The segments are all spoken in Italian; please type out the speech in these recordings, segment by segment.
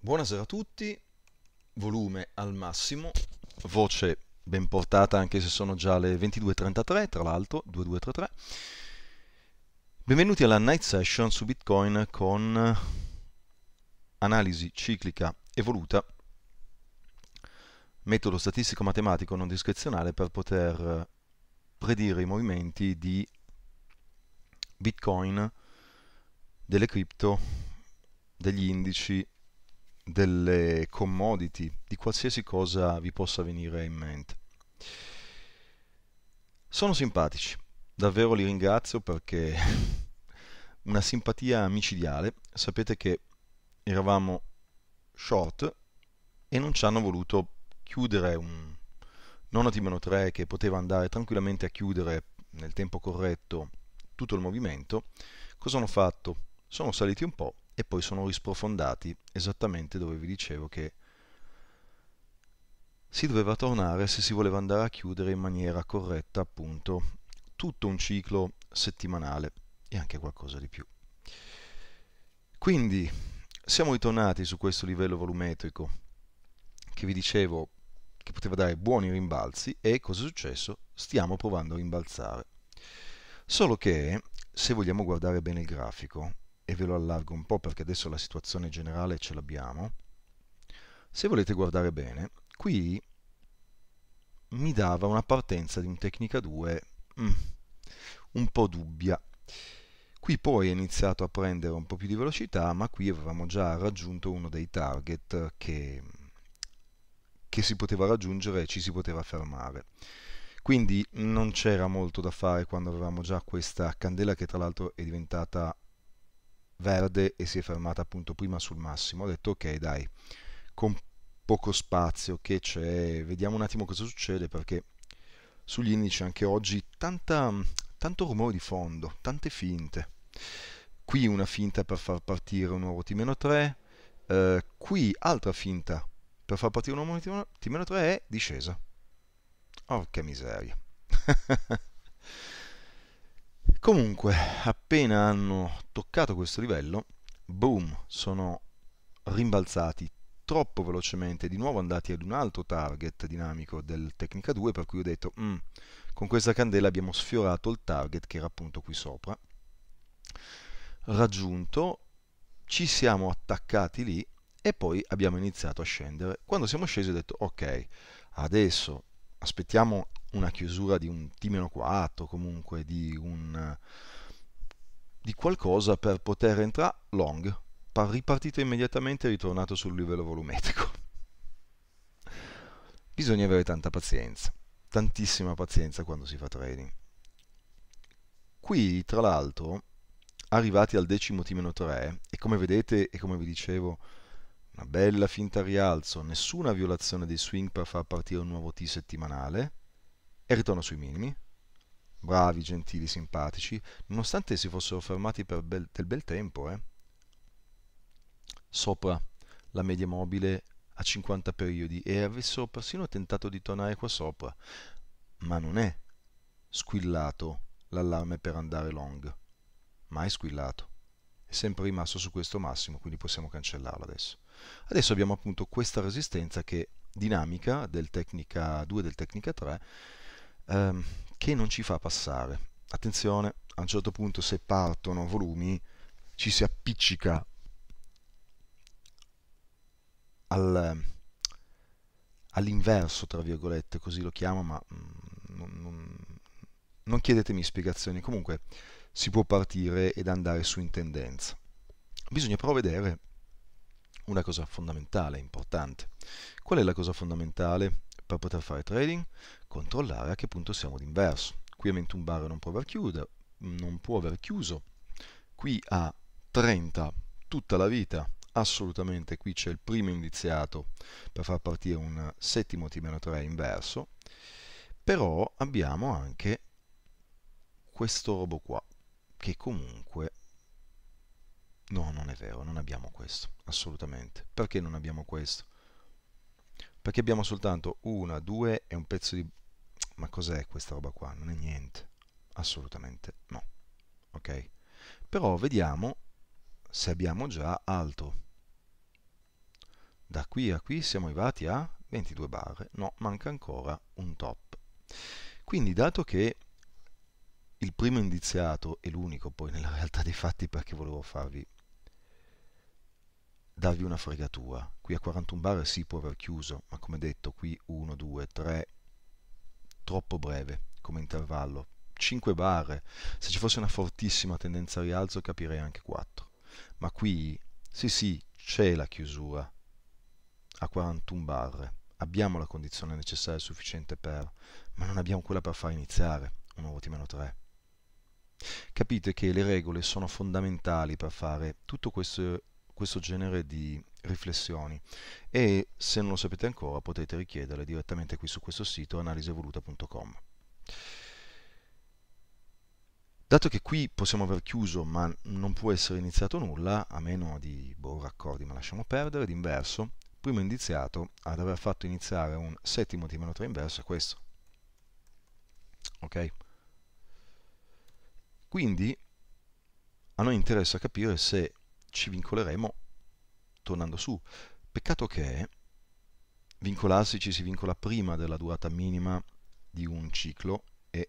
Buonasera a tutti, volume al massimo, voce ben portata anche se sono già le 22.33, tra l'altro 2233. Benvenuti alla night session su Bitcoin con analisi ciclica evoluta, metodo statistico-matematico non discrezionale per poter predire i movimenti di Bitcoin, delle cripto, degli indici delle commodity, di qualsiasi cosa vi possa venire in mente. Sono simpatici, davvero li ringrazio perché una simpatia micidiale, sapete che eravamo short e non ci hanno voluto chiudere un non meno 3 che poteva andare tranquillamente a chiudere nel tempo corretto tutto il movimento, cosa hanno fatto? Sono saliti un po' e poi sono risprofondati esattamente dove vi dicevo che si doveva tornare se si voleva andare a chiudere in maniera corretta appunto tutto un ciclo settimanale e anche qualcosa di più. Quindi siamo ritornati su questo livello volumetrico che vi dicevo che poteva dare buoni rimbalzi e cosa è successo? Stiamo provando a rimbalzare. Solo che se vogliamo guardare bene il grafico, e ve lo allargo un po' perché adesso la situazione generale ce l'abbiamo, se volete guardare bene, qui mi dava una partenza di un Tecnica 2 mm, un po' dubbia. Qui poi è iniziato a prendere un po' più di velocità, ma qui avevamo già raggiunto uno dei target che, che si poteva raggiungere e ci si poteva fermare. Quindi non c'era molto da fare quando avevamo già questa candela che tra l'altro è diventata verde e si è fermata appunto prima sul massimo, ho detto ok dai, con poco spazio che c'è, vediamo un attimo cosa succede perché sugli indici anche oggi tanta, tanto rumore di fondo, tante finte. Qui una finta per far partire un nuovo T-3, eh, qui altra finta per far partire un nuovo T-3 è discesa. Orca miseria. Comunque, appena hanno toccato questo livello, boom, sono rimbalzati troppo velocemente, di nuovo andati ad un altro target dinamico del Tecnica 2, per cui ho detto, mm, con questa candela abbiamo sfiorato il target che era appunto qui sopra, raggiunto, ci siamo attaccati lì e poi abbiamo iniziato a scendere. Quando siamo scesi ho detto, ok, adesso aspettiamo una chiusura di un T-4, comunque di, un, di qualcosa per poter entrare long, ripartito immediatamente e ritornato sul livello volumetrico. Bisogna avere tanta pazienza, tantissima pazienza quando si fa trading. Qui, tra l'altro, arrivati al decimo T-3, e come vedete e come vi dicevo, una bella finta rialzo, nessuna violazione dei swing per far partire un nuovo T settimanale, e ritorno sui minimi. Bravi, gentili, simpatici, nonostante si fossero fermati per bel, del bel tempo, eh. Sopra la media mobile a 50 periodi e avessero persino tentato di tornare qua sopra, ma non è squillato l'allarme per andare long. Mai squillato. È sempre rimasto su questo massimo, quindi possiamo cancellarlo adesso. Adesso abbiamo appunto questa resistenza che dinamica del Tecnica 2 del Tecnica 3 ehm, che non ci fa passare. Attenzione, a un certo punto se partono volumi ci si appiccica al, all'inverso, tra virgolette, così lo chiamo, ma mm, non, non, non chiedetemi spiegazioni. Comunque si può partire ed andare su in tendenza. Bisogna però vedere una cosa fondamentale, importante. Qual è la cosa fondamentale? Per poter fare trading, controllare a che punto siamo d'inverso. Qui a 21 bar non può aver, chiude, non può aver chiuso. Qui a 30 tutta la vita assolutamente qui c'è il primo indiziato per far partire un settimo T-3 inverso però abbiamo anche questo robo qua che comunque no non è vero non abbiamo questo assolutamente perché non abbiamo questo perché abbiamo soltanto una, due e un pezzo di... Ma cos'è questa roba qua? Non è niente, assolutamente no, ok? Però vediamo se abbiamo già altro. Da qui a qui siamo arrivati a 22 barre, no, manca ancora un top. Quindi dato che il primo indiziato è l'unico poi nella realtà dei fatti perché volevo farvi darvi una fregatura. Qui a 41 bar si può aver chiuso, ma come detto qui 1, 2, 3, troppo breve come intervallo. 5 bar, se ci fosse una fortissima tendenza al rialzo capirei anche 4. Ma qui, sì sì, c'è la chiusura a 41 bar. Abbiamo la condizione necessaria e sufficiente per, ma non abbiamo quella per far iniziare un nuovo T-3. Capite che le regole sono fondamentali per fare tutto questo questo genere di riflessioni e se non lo sapete ancora potete richiederle direttamente qui su questo sito analisevoluta.com. Dato che qui possiamo aver chiuso ma non può essere iniziato nulla, a meno di boh, raccordi ma lasciamo perdere, d'inverso, primo indiziato ad aver fatto iniziare un settimo di meno 3 inverso è questo. Ok? Quindi a noi interessa capire se ci vincoleremo tornando su. Peccato che vincolarsi ci si vincola prima della durata minima di un ciclo e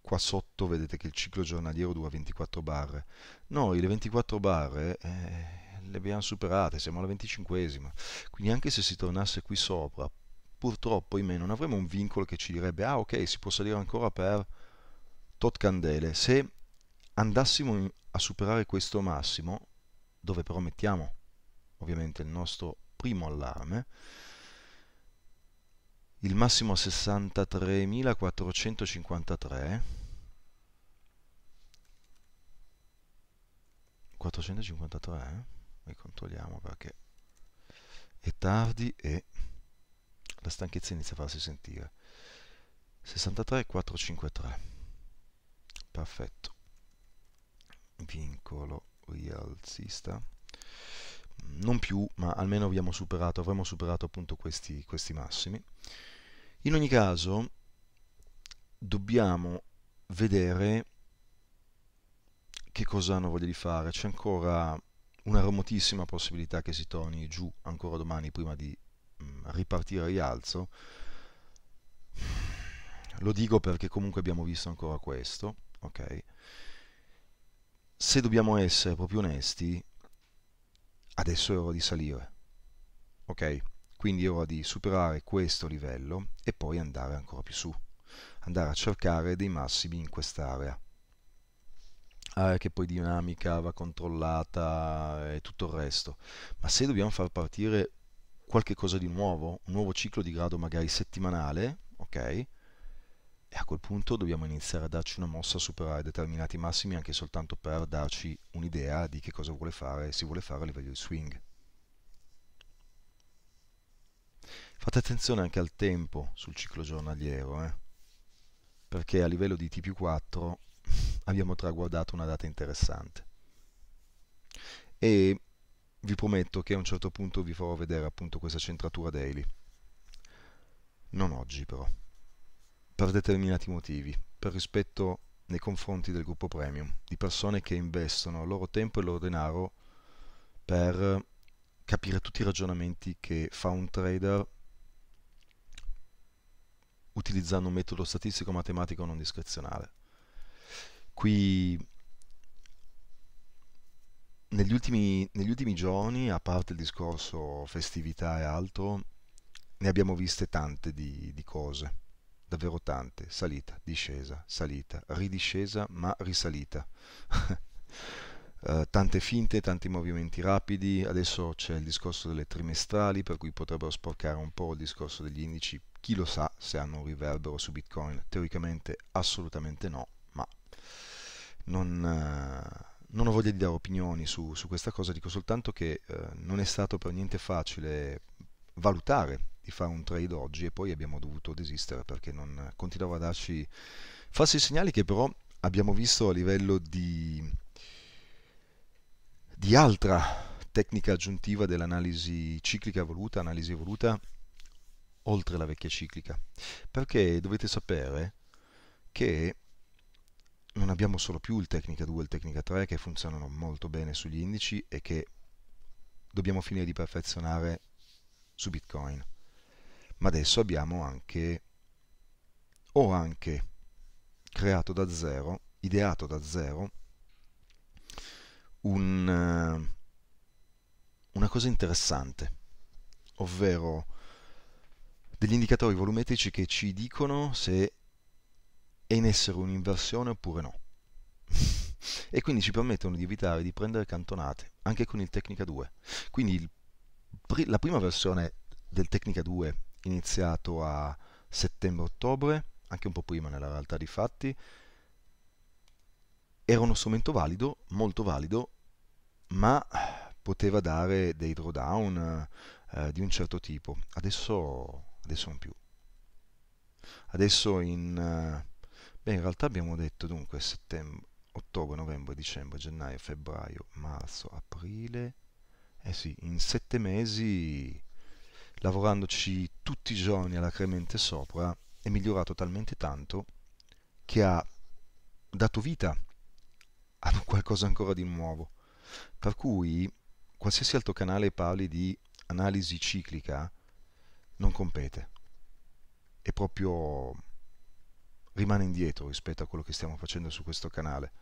qua sotto vedete che il ciclo giornaliero dura 24 barre. Noi le 24 barre eh, le abbiamo superate, siamo alla 25esima, quindi anche se si tornasse qui sopra, purtroppo in me non avremmo un vincolo che ci direbbe ah ok si può salire ancora per tot candele. Se andassimo a superare questo massimo, dove però mettiamo ovviamente il nostro primo allarme, il massimo a 63.453, 453, eh? ricontrolliamo perché è tardi e la stanchezza inizia a farsi sentire. 63.453, Perfetto vincolo rialzista non più ma almeno abbiamo superato avremo superato appunto questi, questi massimi in ogni caso dobbiamo vedere che cosa hanno voglia di fare c'è ancora una remotissima possibilità che si torni giù ancora domani prima di mh, mm, ripartire rialzo lo dico perché comunque abbiamo visto ancora questo ok se dobbiamo essere proprio onesti, adesso è ora di salire. Ok? Quindi è ora di superare questo livello e poi andare ancora più su, andare a cercare dei massimi in quest'area. Area ah, che poi dinamica, va controllata e tutto il resto. Ma se dobbiamo far partire qualche cosa di nuovo, un nuovo ciclo di grado magari settimanale, ok? e a quel punto dobbiamo iniziare a darci una mossa a superare determinati massimi anche soltanto per darci un'idea di che cosa vuole fare, si vuole fare a livello di swing. Fate attenzione anche al tempo sul ciclo giornaliero, eh? perché a livello di T più 4 abbiamo traguardato una data interessante. E vi prometto che a un certo punto vi farò vedere appunto questa centratura daily. Non oggi però per determinati motivi, per rispetto nei confronti del gruppo premium, di persone che investono il loro tempo e il loro denaro per capire tutti i ragionamenti che fa un trader utilizzando un metodo statistico matematico non discrezionale. Qui negli ultimi, negli ultimi giorni, a parte il discorso festività e altro, ne abbiamo viste tante di, di cose davvero tante, salita, discesa, salita, ridiscesa ma risalita. uh, tante finte, tanti movimenti rapidi, adesso c'è il discorso delle trimestrali per cui potrebbero sporcare un po' il discorso degli indici, chi lo sa se hanno un riverbero su Bitcoin, teoricamente assolutamente no, ma non... Uh, non ho voglia di dare opinioni su, su questa cosa, dico soltanto che eh, non è stato per niente facile valutare di fare un trade oggi e poi abbiamo dovuto desistere perché non continuava a darci falsi segnali che però abbiamo visto a livello di, di altra tecnica aggiuntiva dell'analisi ciclica voluta, analisi evoluta oltre la vecchia ciclica. Perché dovete sapere che non abbiamo solo più il Tecnica 2 e il Tecnica 3 che funzionano molto bene sugli indici e che dobbiamo finire di perfezionare su Bitcoin ma adesso abbiamo anche o anche creato da zero, ideato da zero, un, eh, una cosa interessante, ovvero degli indicatori volumetrici che ci dicono se è in essere un'inversione oppure no. e quindi ci permettono di evitare di prendere cantonate, anche con il Tecnica 2. Quindi il, la prima versione del Tecnica 2 iniziato a settembre-ottobre, anche un po' prima nella realtà di fatti, era uno strumento valido, molto valido, ma poteva dare dei drawdown eh, di un certo tipo. Adesso, adesso non più. Adesso in... Eh, beh, in realtà abbiamo detto dunque settembre, ottobre, novembre, dicembre, gennaio, febbraio, marzo, aprile. Eh sì, in sette mesi lavorandoci tutti i giorni alacremente sopra, è migliorato talmente tanto che ha dato vita ad un qualcosa ancora di nuovo. Per cui qualsiasi altro canale parli di analisi ciclica non compete. È proprio rimane indietro rispetto a quello che stiamo facendo su questo canale.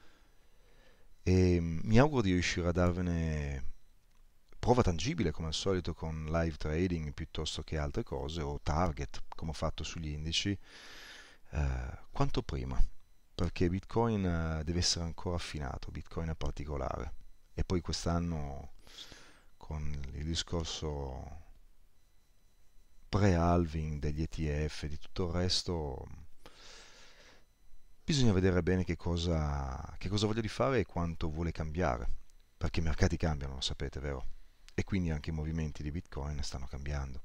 E mm, mi auguro di riuscire a darvene prova tangibile come al solito con live trading piuttosto che altre cose o target come ho fatto sugli indici eh, quanto prima perché Bitcoin eh, deve essere ancora affinato, Bitcoin è particolare e poi quest'anno con il discorso pre-halving degli ETF e di tutto il resto bisogna vedere bene che cosa, che cosa voglio di fare e quanto vuole cambiare perché i mercati cambiano, lo sapete, vero? e quindi anche i movimenti di Bitcoin stanno cambiando.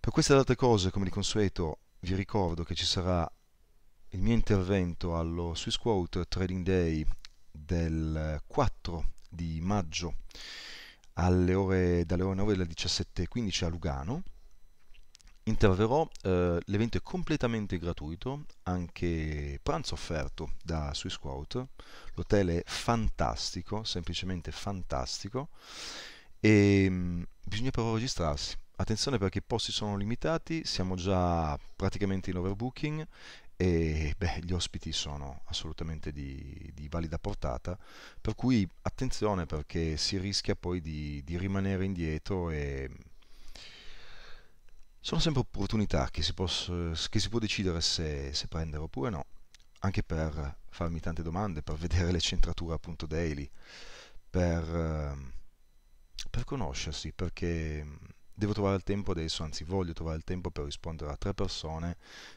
Per queste ed altre cose, come di consueto, vi ricordo che ci sarà il mio intervento allo Swiss Quote Trading Day del 4 di maggio alle ore, dalle ore 9 alle 17.15 a Lugano Interverrò, eh, l'evento è completamente gratuito, anche pranzo offerto da Swiss Quote, l'hotel è fantastico, semplicemente fantastico, e ehm, bisogna però registrarsi. Attenzione perché i posti sono limitati, siamo già praticamente in overbooking e beh, gli ospiti sono assolutamente di, di, valida portata, per cui attenzione perché si rischia poi di, di rimanere indietro e sono sempre opportunità che si, posso, che si può decidere se, se, prendere oppure no, anche per farmi tante domande, per vedere le centrature appunto daily, per, ehm, per conoscersi, perché devo trovare il tempo adesso, anzi voglio trovare il tempo per rispondere a tre persone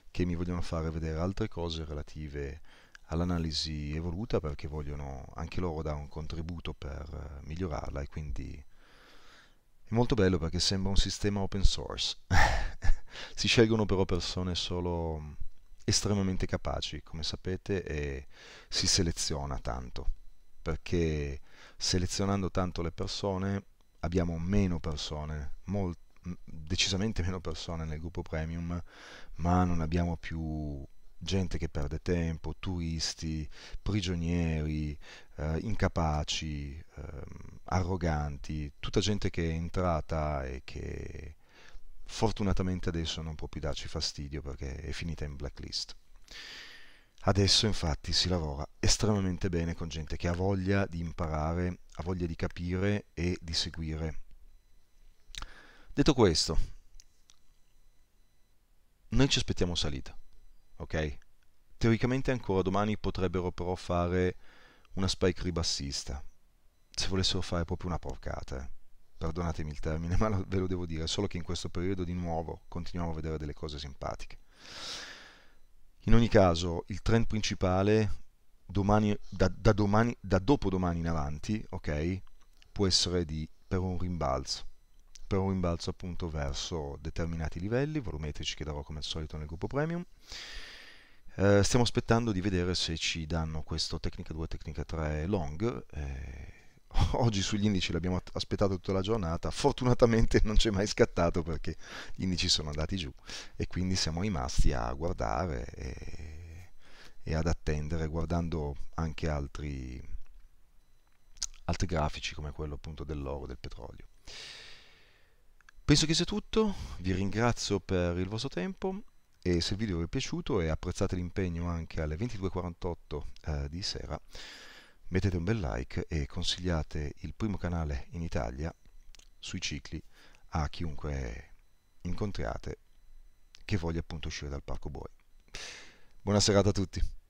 che mi vogliono fare vedere altre cose relative all'analisi evoluta perché vogliono anche loro dare un contributo per eh, migliorarla e quindi molto bello perché sembra un sistema open source. si scelgono però persone solo estremamente capaci, come sapete, e si seleziona tanto, perché selezionando tanto le persone abbiamo meno persone, decisamente meno persone nel gruppo premium, ma non abbiamo più gente che perde tempo, turisti, prigionieri, eh, incapaci, eh, arroganti, tutta gente che è entrata e che fortunatamente adesso non può più darci fastidio perché è finita in blacklist. Adesso infatti si lavora estremamente bene con gente che ha voglia di imparare, ha voglia di capire e di seguire. Detto questo, noi ci aspettiamo salita ok? Teoricamente ancora domani potrebbero però fare una spike ribassista, se volessero fare proprio una porcata. Eh. Perdonatemi il termine, ma lo, ve lo devo dire, solo che in questo periodo di nuovo continuiamo a vedere delle cose simpatiche. In ogni caso, il trend principale domani, da, da, domani, da dopodomani in avanti, ok, può essere di, per un rimbalzo per un rimbalzo appunto verso determinati livelli volumetrici che darò come al solito nel gruppo premium eh, stiamo aspettando di vedere se ci danno questo Tecnica 2, Tecnica 3 long. Eh, oggi sugli indici l'abbiamo aspettato tutta la giornata, fortunatamente non c'è mai scattato perché gli indici sono andati giù e quindi siamo rimasti a guardare e, e ad attendere guardando anche altri, altri grafici come quello appunto dell'oro, del petrolio. Penso che sia tutto, vi ringrazio per il vostro tempo e se il video vi è piaciuto e apprezzate l'impegno anche alle 22.48 eh, di sera mettete un bel like e consigliate il primo canale in Italia sui cicli a chiunque incontriate che voglia appunto uscire dal parco buoi. Buona serata a tutti!